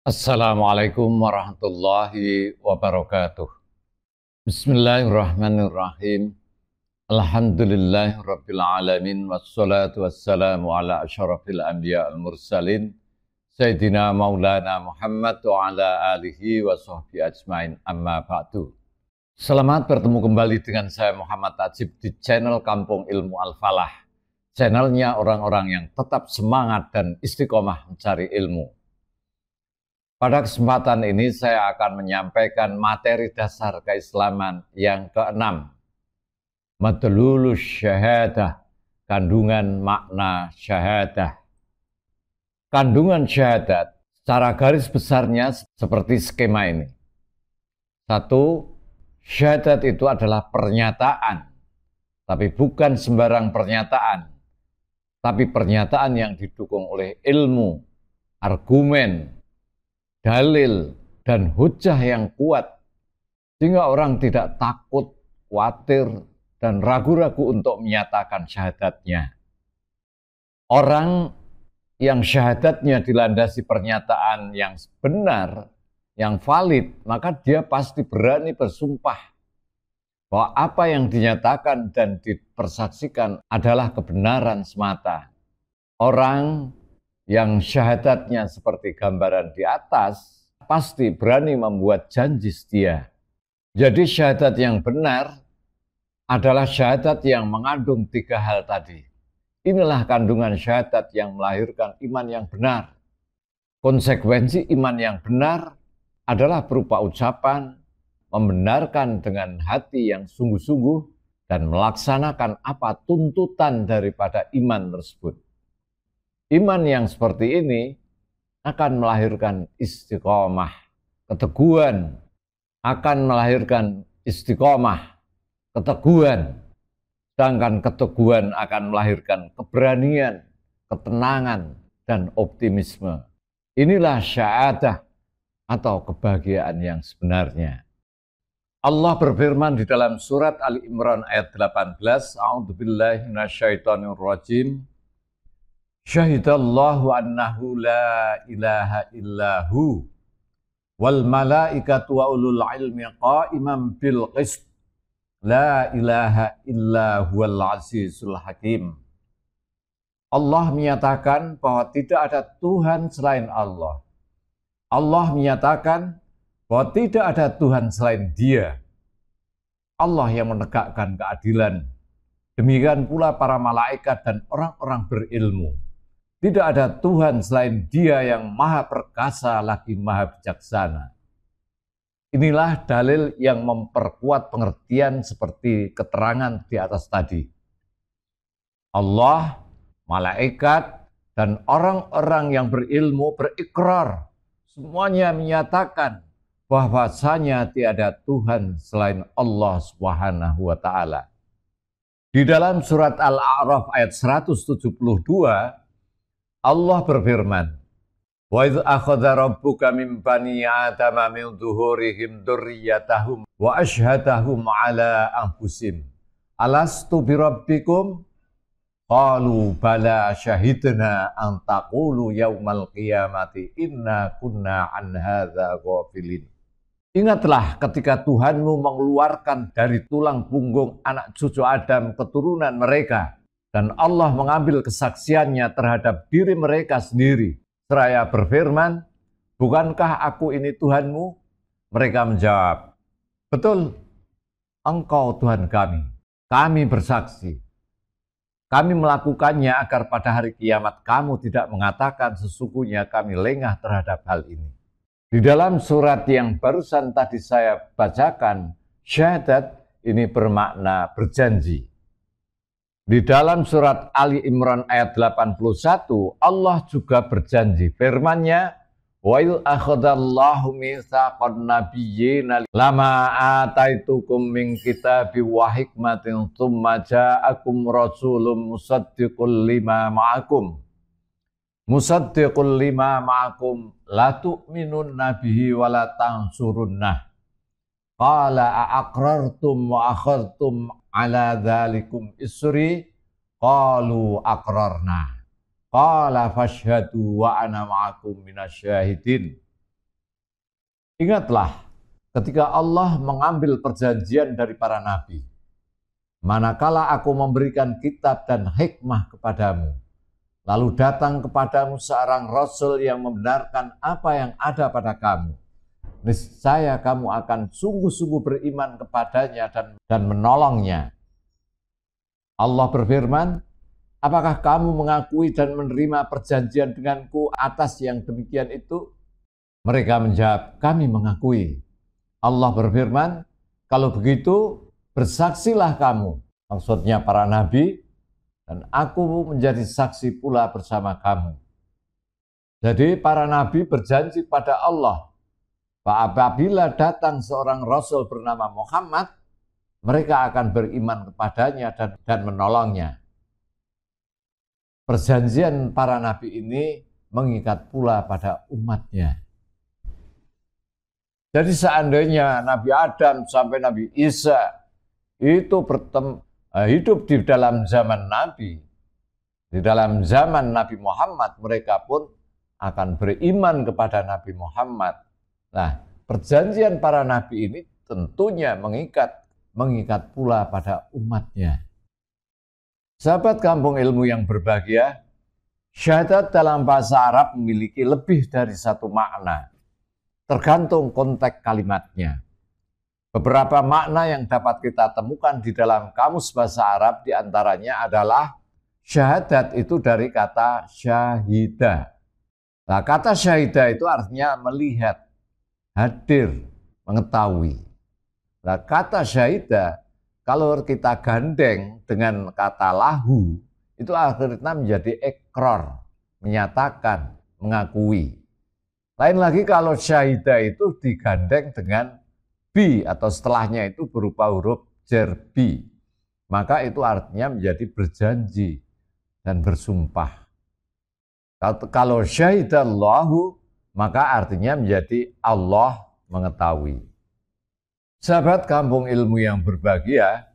Assalamualaikum warahmatullahi wabarakatuh. Bismillahirrahmanirrahim. Alhamdulillahirabbil alamin wassalatu wassalamu ala asyrafil anbiya al mursalin sayyidina maulana Muhammad wa ala alihi wa sahbihi ajmain amma ba'du. Selamat bertemu kembali dengan saya Muhammad Ajib di channel Kampung Ilmu Al-Falah. Channelnya orang-orang yang tetap semangat dan istiqomah mencari ilmu. Pada kesempatan ini saya akan menyampaikan materi dasar keislaman yang keenam. Madlulus syahadah, kandungan makna syahadah. Kandungan syahadat secara garis besarnya seperti skema ini. Satu, syahadat itu adalah pernyataan, tapi bukan sembarang pernyataan, tapi pernyataan yang didukung oleh ilmu, argumen, dalil dan hujah yang kuat sehingga orang tidak takut, khawatir, dan ragu-ragu untuk menyatakan syahadatnya. Orang yang syahadatnya dilandasi pernyataan yang benar, yang valid, maka dia pasti berani bersumpah bahwa apa yang dinyatakan dan dipersaksikan adalah kebenaran semata. Orang yang syahadatnya seperti gambaran di atas pasti berani membuat janji setia. Jadi syahadat yang benar adalah syahadat yang mengandung tiga hal tadi. Inilah kandungan syahadat yang melahirkan iman yang benar. Konsekuensi iman yang benar adalah berupa ucapan, membenarkan dengan hati yang sungguh-sungguh, dan melaksanakan apa tuntutan daripada iman tersebut. Iman yang seperti ini akan melahirkan istiqomah, keteguhan, akan melahirkan istiqomah, keteguhan. Sedangkan keteguhan akan melahirkan keberanian, ketenangan, dan optimisme. Inilah syahadah atau kebahagiaan yang sebenarnya. Allah berfirman di dalam surat Ali Imran ayat 18, A'udzubillahi minasyaitonirrajim. rajim Syahidallahu annahu la ilaha illahu wal malaikatu wa ulul ilmi qa'iman bil qist la ilaha illahu huwal azizul hakim Allah menyatakan bahwa tidak ada Tuhan selain Allah. Allah menyatakan bahwa tidak ada Tuhan selain Dia. Allah yang menegakkan keadilan. Demikian pula para malaikat dan orang-orang berilmu. Tidak ada Tuhan selain Dia yang maha perkasa lagi maha bijaksana. Inilah dalil yang memperkuat pengertian seperti keterangan di atas tadi. Allah, malaikat, dan orang-orang yang berilmu berikrar semuanya menyatakan bahwasanya tiada Tuhan selain Allah Subhanahu wa taala. Di dalam surat Al-A'raf ayat 172 Allah berfirman, Wa idh akhadha rabbuka min bani Adama min zuhurihim dhurriyyatahum wa ashhadahum ala anfusihim alastu bi rabbikum qalu bala syahidna an taqulu yaumal qiyamati inna kunna an hadza ghafilin Ingatlah ketika Tuhanmu mengeluarkan dari tulang punggung anak cucu Adam keturunan mereka dan Allah mengambil kesaksiannya terhadap diri mereka sendiri. Seraya berfirman, Bukankah aku ini Tuhanmu? Mereka menjawab, Betul, Engkau Tuhan kami. Kami bersaksi. Kami melakukannya agar pada hari kiamat kamu tidak mengatakan sesungguhnya kami lengah terhadap hal ini. Di dalam surat yang barusan tadi saya bacakan, syahadat ini bermakna berjanji. Di dalam surat Ali Imran ayat 81, Allah juga berjanji firman-Nya, Wa akhadallahu mitsaqan nabiyyin lama ataitukum min kitabi wa hikmatin tsumma ja'akum rasulun musaddiqul lima ma'akum musaddiqul lima ma'akum la tu'minun nabihi wa la tansurunnah qala a'aqrartum wa akhadtum ala dhalikum isri qalu akrarna qala fashhadu wa ana ma'akum minasyahidin Ingatlah ketika Allah mengambil perjanjian dari para nabi manakala aku memberikan kitab dan hikmah kepadamu lalu datang kepadamu seorang rasul yang membenarkan apa yang ada pada kamu niscaya kamu akan sungguh-sungguh beriman kepadanya dan dan menolongnya. Allah berfirman, apakah kamu mengakui dan menerima perjanjian denganku atas yang demikian itu? Mereka menjawab, kami mengakui. Allah berfirman, kalau begitu bersaksilah kamu, maksudnya para nabi, dan aku menjadi saksi pula bersama kamu. Jadi para nabi berjanji pada Allah Apabila datang seorang rasul bernama Muhammad, mereka akan beriman kepadanya dan, dan menolongnya. Perjanjian para nabi ini mengikat pula pada umatnya. Jadi seandainya Nabi Adam sampai Nabi Isa itu bertem, eh, hidup di dalam zaman Nabi, di dalam zaman Nabi Muhammad, mereka pun akan beriman kepada Nabi Muhammad Nah, perjanjian para nabi ini tentunya mengikat, mengikat pula pada umatnya. Sahabat kampung ilmu yang berbahagia, syahadat dalam bahasa Arab memiliki lebih dari satu makna, tergantung konteks kalimatnya. Beberapa makna yang dapat kita temukan di dalam kamus bahasa Arab diantaranya adalah syahadat itu dari kata syahidah. Nah, kata syahidah itu artinya melihat, hadir, mengetahui. Nah, kata syahidah, kalau kita gandeng dengan kata lahu, itu akhirnya menjadi ekor, menyatakan, mengakui. Lain lagi kalau syahidah itu digandeng dengan bi atau setelahnya itu berupa huruf jerbi. Maka itu artinya menjadi berjanji dan bersumpah. Kalau syahidallahu maka artinya menjadi Allah mengetahui. Sahabat kampung ilmu yang berbahagia,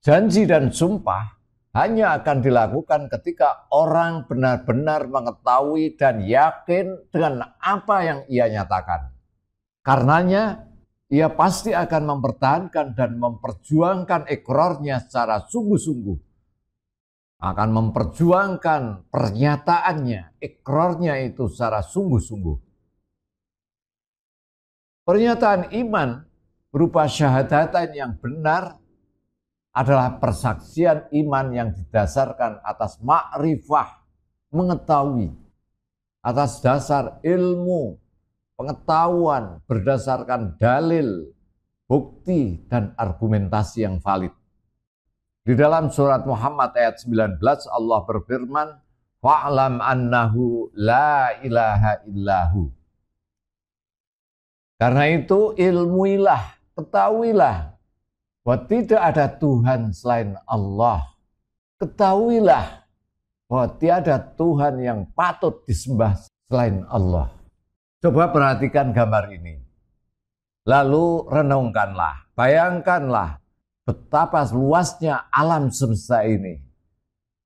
janji dan sumpah hanya akan dilakukan ketika orang benar-benar mengetahui dan yakin dengan apa yang ia nyatakan. Karenanya, ia pasti akan mempertahankan dan memperjuangkan ekornya secara sungguh-sungguh akan memperjuangkan pernyataannya, ikrarnya itu secara sungguh-sungguh. Pernyataan iman berupa syahadatan yang benar adalah persaksian iman yang didasarkan atas makrifah, mengetahui, atas dasar ilmu, pengetahuan berdasarkan dalil, bukti, dan argumentasi yang valid. Di dalam surat Muhammad ayat 19 Allah berfirman, "Fa'lam annahu la ilaha illahu." Karena itu ilmuilah, ketahuilah bahwa tidak ada Tuhan selain Allah. Ketahuilah bahwa tiada Tuhan yang patut disembah selain Allah. Coba perhatikan gambar ini. Lalu renungkanlah, bayangkanlah betapa luasnya alam semesta ini.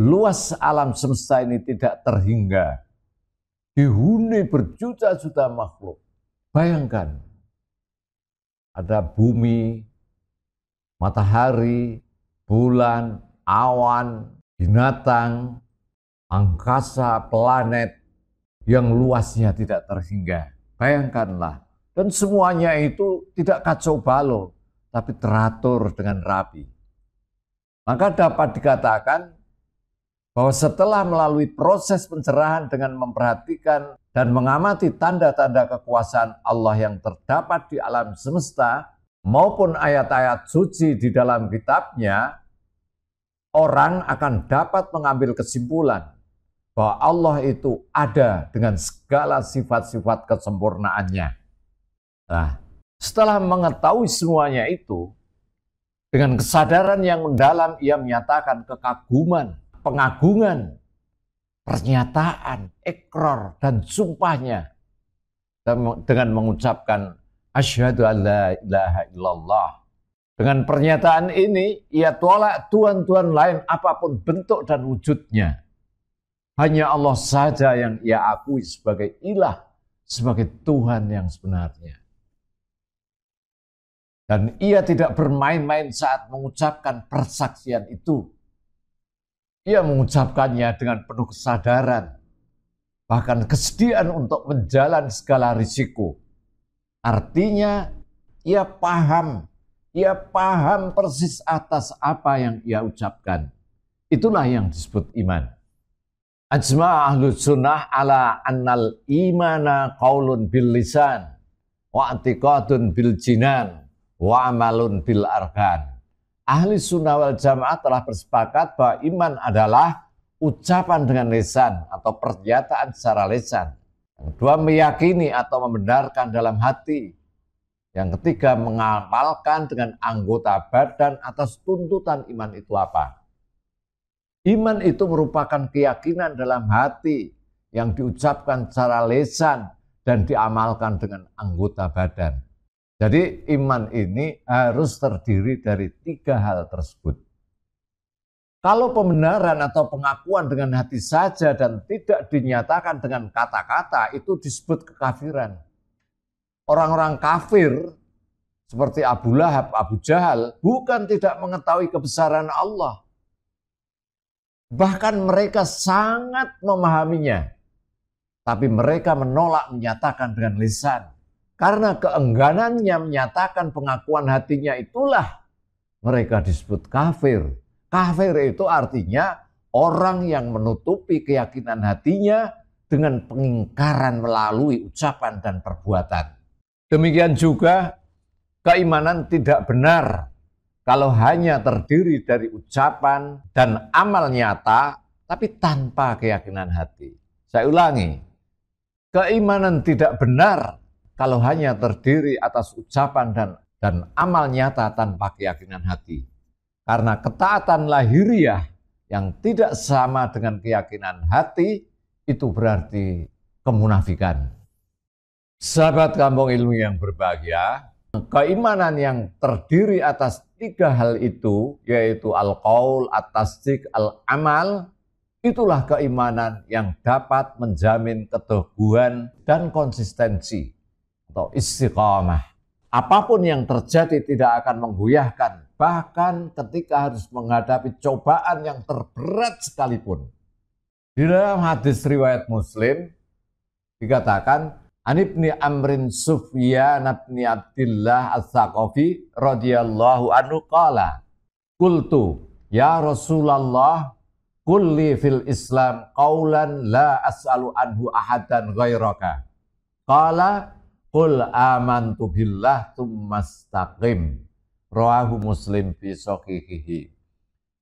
Luas alam semesta ini tidak terhingga. Dihuni berjuta-juta makhluk. Bayangkan, ada bumi, matahari, bulan, awan, binatang, angkasa, planet yang luasnya tidak terhingga. Bayangkanlah, dan semuanya itu tidak kacau balau, tapi teratur dengan rapi. Maka dapat dikatakan bahwa setelah melalui proses pencerahan dengan memperhatikan dan mengamati tanda-tanda kekuasaan Allah yang terdapat di alam semesta maupun ayat-ayat suci di dalam kitabnya, orang akan dapat mengambil kesimpulan bahwa Allah itu ada dengan segala sifat-sifat kesempurnaannya. Nah, setelah mengetahui semuanya itu, dengan kesadaran yang mendalam ia menyatakan kekaguman, pengagungan, pernyataan, ekor dan sumpahnya dengan mengucapkan asyhadu an la ilaha illallah. Dengan pernyataan ini ia tolak tuan-tuan lain apapun bentuk dan wujudnya. Hanya Allah saja yang ia akui sebagai ilah, sebagai Tuhan yang sebenarnya. Dan ia tidak bermain-main saat mengucapkan persaksian itu. Ia mengucapkannya dengan penuh kesadaran, bahkan kesediaan untuk menjalan segala risiko. Artinya, ia paham, ia paham persis atas apa yang ia ucapkan. Itulah yang disebut iman. Ajma ahlu sunnah ala annal imana qaulun bil lisan wa bil jinan wa amalun bil arkan. Ahli sunnah wal jamaah telah bersepakat bahwa iman adalah ucapan dengan lisan atau pernyataan secara lisan. Yang kedua meyakini atau membenarkan dalam hati. Yang ketiga mengamalkan dengan anggota badan atas tuntutan iman itu apa. Iman itu merupakan keyakinan dalam hati yang diucapkan secara lisan dan diamalkan dengan anggota badan. Jadi iman ini harus terdiri dari tiga hal tersebut. Kalau pembenaran atau pengakuan dengan hati saja dan tidak dinyatakan dengan kata-kata itu disebut kekafiran. Orang-orang kafir seperti Abu Lahab, Abu Jahal bukan tidak mengetahui kebesaran Allah. Bahkan mereka sangat memahaminya. Tapi mereka menolak menyatakan dengan lisan. Karena keengganannya menyatakan pengakuan hatinya itulah mereka disebut kafir. Kafir itu artinya orang yang menutupi keyakinan hatinya dengan pengingkaran melalui ucapan dan perbuatan. Demikian juga keimanan tidak benar kalau hanya terdiri dari ucapan dan amal nyata tapi tanpa keyakinan hati. Saya ulangi, keimanan tidak benar kalau hanya terdiri atas ucapan dan dan amal nyata tanpa keyakinan hati. Karena ketaatan lahiriah yang tidak sama dengan keyakinan hati itu berarti kemunafikan. Sahabat kampung ilmu yang berbahagia, keimanan yang terdiri atas tiga hal itu, yaitu al-qaul, at-tasdik, al-amal, itulah keimanan yang dapat menjamin keteguhan dan konsistensi atau istiqamah. Apapun yang terjadi tidak akan menggoyahkan. Bahkan ketika harus menghadapi cobaan yang terberat sekalipun. Di dalam hadis riwayat Muslim dikatakan Anibni Amrin Sufyan bin Abdullah As-Saqafi radhiyallahu anhu qala Kultu ya Rasulullah kulli fil Islam qaulan la as'alu anhu ahadan ghairaka. Qala Kul amantu billah tummastaqim. Rawahu Muslim fi sahihihi.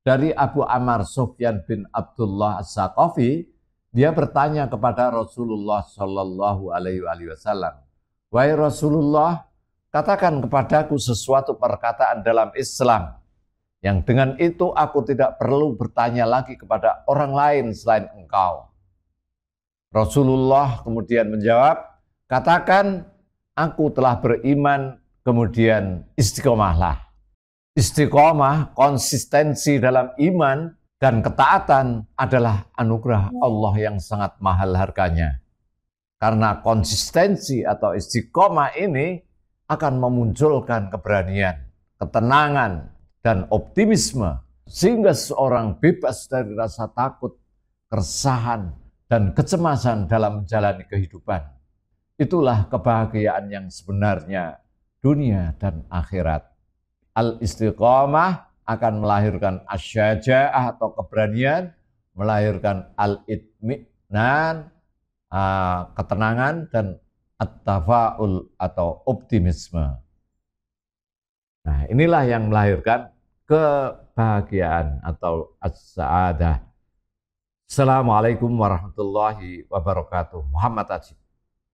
Dari Abu Amar Sufyan bin Abdullah As-Saqafi, dia bertanya kepada Rasulullah Shallallahu alaihi wasallam, "Wahai Rasulullah, katakan kepadaku sesuatu perkataan dalam Islam yang dengan itu aku tidak perlu bertanya lagi kepada orang lain selain engkau." Rasulullah kemudian menjawab, "Katakan aku telah beriman, kemudian istiqomahlah. Istiqomah, konsistensi dalam iman dan ketaatan adalah anugerah ya. Allah yang sangat mahal harganya. Karena konsistensi atau istiqomah ini akan memunculkan keberanian, ketenangan, dan optimisme sehingga seorang bebas dari rasa takut, keresahan, dan kecemasan dalam menjalani kehidupan. Itulah kebahagiaan yang sebenarnya dunia dan akhirat. Al istiqomah akan melahirkan asyajaah atau keberanian, melahirkan al itminan ah, ketenangan dan at-tafaul atau optimisme. Nah, inilah yang melahirkan kebahagiaan atau as-sa'adah. Assalamualaikum warahmatullahi wabarakatuh. Muhammad Ajib.